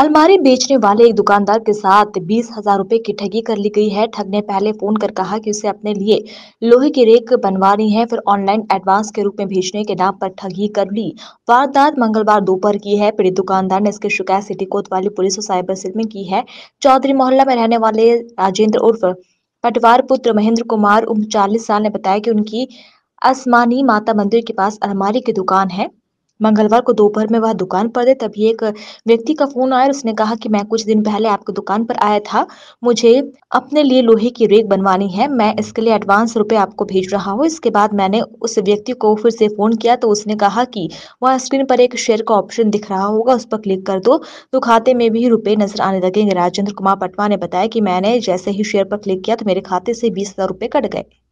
अलमारी बेचने वाले एक दुकानदार के साथ बीस हजार रूपए की ठगी कर ली गई है ठग ने पहले फोन कर कहा कि उसे अपने लिए लोहे की रेक बनवानी है फिर ऑनलाइन एडवांस के रूप में भेजने के नाम पर ठगी कर ली वारदात मंगलवार दोपहर की है पीड़ित दुकानदार ने इसकी शिकायत सिटी कोतवाली पुलिस और साइबर सेल में की है चौधरी मोहल्ला में रहने वाले राजेंद्र उर्फ पटवार पुत्र महेंद्र कुमार उम्र चालीस साल ने बताया कि उनकी आसमानी माता मंदिर के पास अलमारी की दुकान है मंगलवार को दोपहर में वह दुकान पर थे तभी एक व्यक्ति का फोन आया उसने कहा कि मैं कुछ दिन पहले आपकी दुकान पर आया था मुझे अपने लिए लोहे की रेक बनवानी है मैं इसके लिए एडवांस रुपए आपको भेज रहा हूँ इसके बाद मैंने उस व्यक्ति को फिर से फोन किया तो उसने कहा कि वह स्क्रीन पर एक शेयर का ऑप्शन दिख रहा होगा उस पर क्लिक कर दो तो खाते में भी रुपये नजर आने लगेंगे राजेंद्र कुमार पटवा ने बताया कि मैंने जैसे ही शेयर पर क्लिक किया तो मेरे खाते से बीस हजार रुपये कट गए